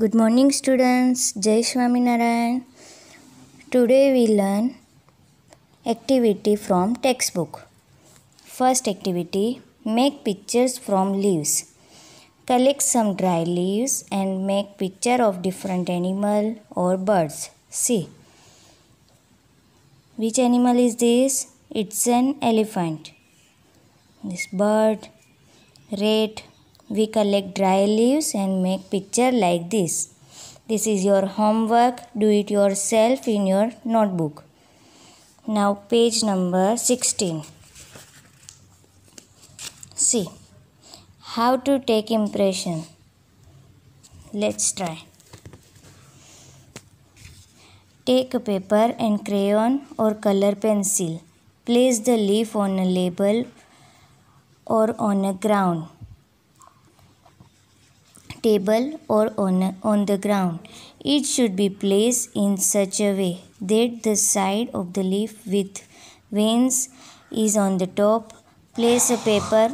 Good morning students, Jai Narayan. Today we learn activity from textbook. First activity, make pictures from leaves. Collect some dry leaves and make picture of different animal or birds. See. Which animal is this? It's an elephant. This bird, rat, we collect dry leaves and make picture like this. This is your homework. Do it yourself in your notebook. Now page number 16. See how to take impression. Let's try. Take a paper and crayon or color pencil. Place the leaf on a label or on a ground table or on, on the ground. It should be placed in such a way that the side of the leaf with veins is on the top. Place a paper